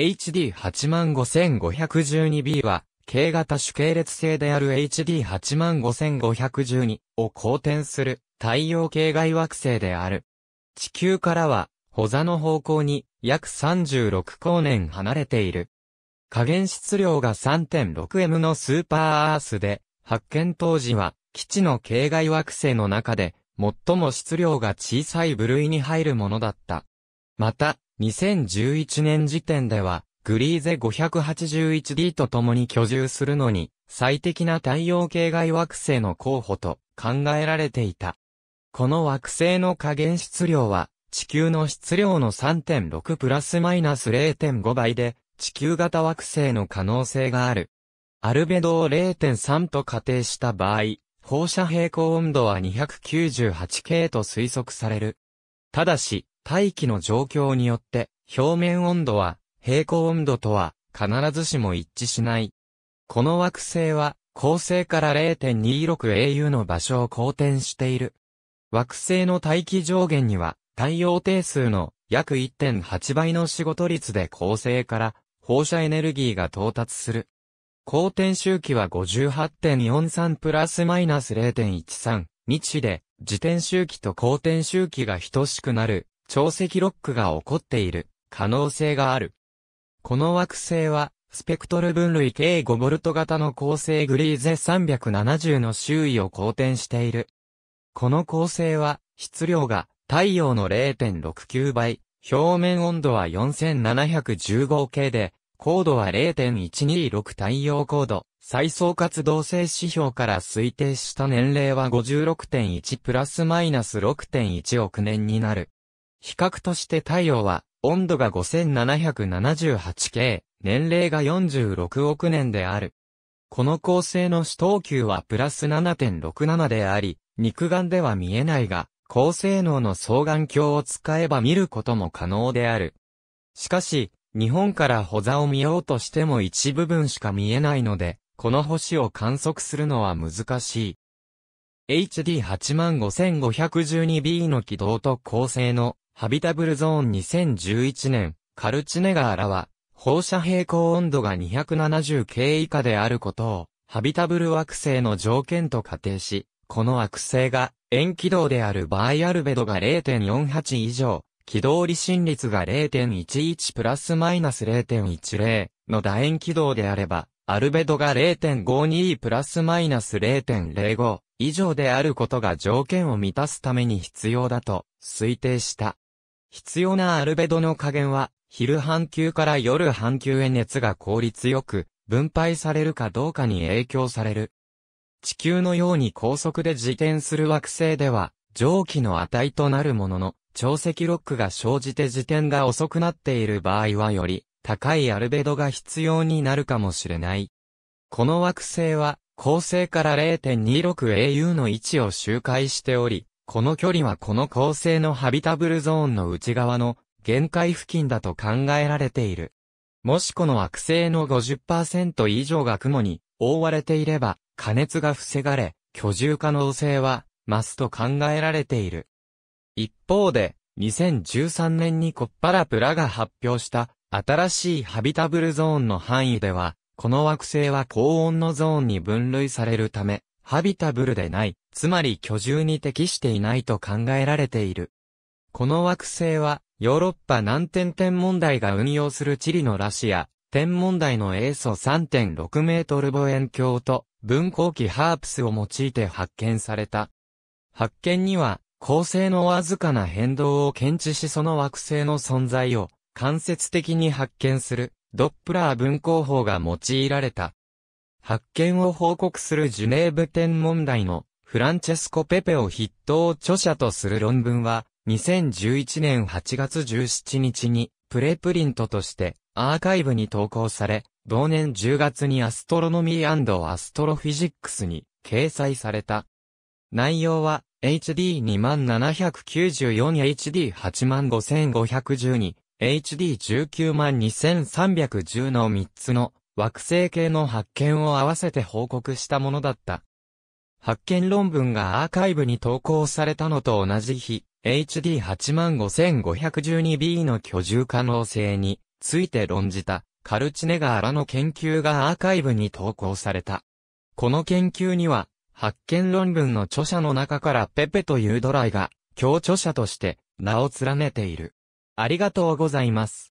HD85512B は、K 型主系列性である HD85512 を公転する太陽系外惑星である。地球からは、保座の方向に約36光年離れている。加減質量が 3.6M のスーパーアースで、発見当時は、基地の系外惑星の中で、最も質量が小さい部類に入るものだった。また、2011年時点では、グリーゼ 581D と共に居住するのに、最適な太陽系外惑星の候補と考えられていた。この惑星の加減質量は、地球の質量の3.6プラスマイナス0.5倍で、地球型惑星の可能性がある。アルベドを0.3と仮定した場合、放射平行温度は 298K と推測される。ただし、大気の状況によって、表面温度は、平行温度とは、必ずしも一致しない。この惑星は、恒星から 0.26au の場所を公転している。惑星の大気上限には、太陽定数の約1.8倍の仕事率で恒星から放射エネルギーが到達する。公転周期は58.43プラスマイナス0.13日で、自転周期と公転周期が等しくなる潮汐ロックが起こっている可能性がある。この惑星は、スペクトル分類計 5V 型の恒星グリーゼ370の周囲を公転している。この恒星は、質量が太陽の0.69倍、表面温度は4715系で、高度は0.126太陽高度、最総活動性指標から推定した年齢は56.1プラスマイナス6.1億年になる。比較として太陽は、温度が 5778K、年齢が46億年である。この恒星の主等級はプラス7.67であり、肉眼では見えないが、高性能の双眼鏡を使えば見ることも可能である。しかし、日本から保座を見ようとしても一部分しか見えないので、この星を観測するのは難しい。HD85512b の軌道と構成のハビタブルゾーン2011年、カルチネガーラは、放射平行温度が 270K 以下であることを、ハビタブル惑星の条件と仮定し、この惑星が、円軌道である場合アルベドが0.48以上、軌道離心率が0.11プラスマイナス0.10の楕円軌道であれば、アルベドが0.52プラスマイナス0.05以上であることが条件を満たすために必要だと推定した。必要なアルベドの加減は、昼半球から夜半球へ熱が効率よく、分配されるかどうかに影響される。地球のように高速で自転する惑星では、蒸気の値となるものの、潮汐ロックが生じて自転が遅くなっている場合はより、高いアルベドが必要になるかもしれない。この惑星は、恒星から 0.26au の位置を周回しており、この距離はこの恒星のハビタブルゾーンの内側の限界付近だと考えられている。もしこの惑星の50%以上が雲に覆われていれば、加熱が防がれ、居住可能性は増すと考えられている。一方で、2013年にコッパラプラが発表した新しいハビタブルゾーンの範囲では、この惑星は高温のゾーンに分類されるため、ハビタブルでない、つまり居住に適していないと考えられている。この惑星は、ヨーロッパ南天天問題が運用する地理のラシア、天問題の英素3.6メートル望遠鏡と、分光器ハープスを用いて発見された。発見には、恒星のわずかな変動を検知しその惑星の存在を間接的に発見するドップラー分光法が用いられた。発見を報告するジュネーブ天文台のフランチェスコ・ペペを筆頭著者とする論文は、2011年8月17日にプレプリントとしてアーカイブに投稿され、同年10月にアストロノミーアストロフィジックスに掲載された。内容は HD2794、HD85512、HD192,310 の3つの惑星系の発見を合わせて報告したものだった。発見論文がアーカイブに投稿されたのと同じ日、HD85512b の居住可能性について論じたカルチネガーらの研究がアーカイブに投稿された。この研究には、発見論文の著者の中からペペというドライが、共著者として名を連ねている。ありがとうございます。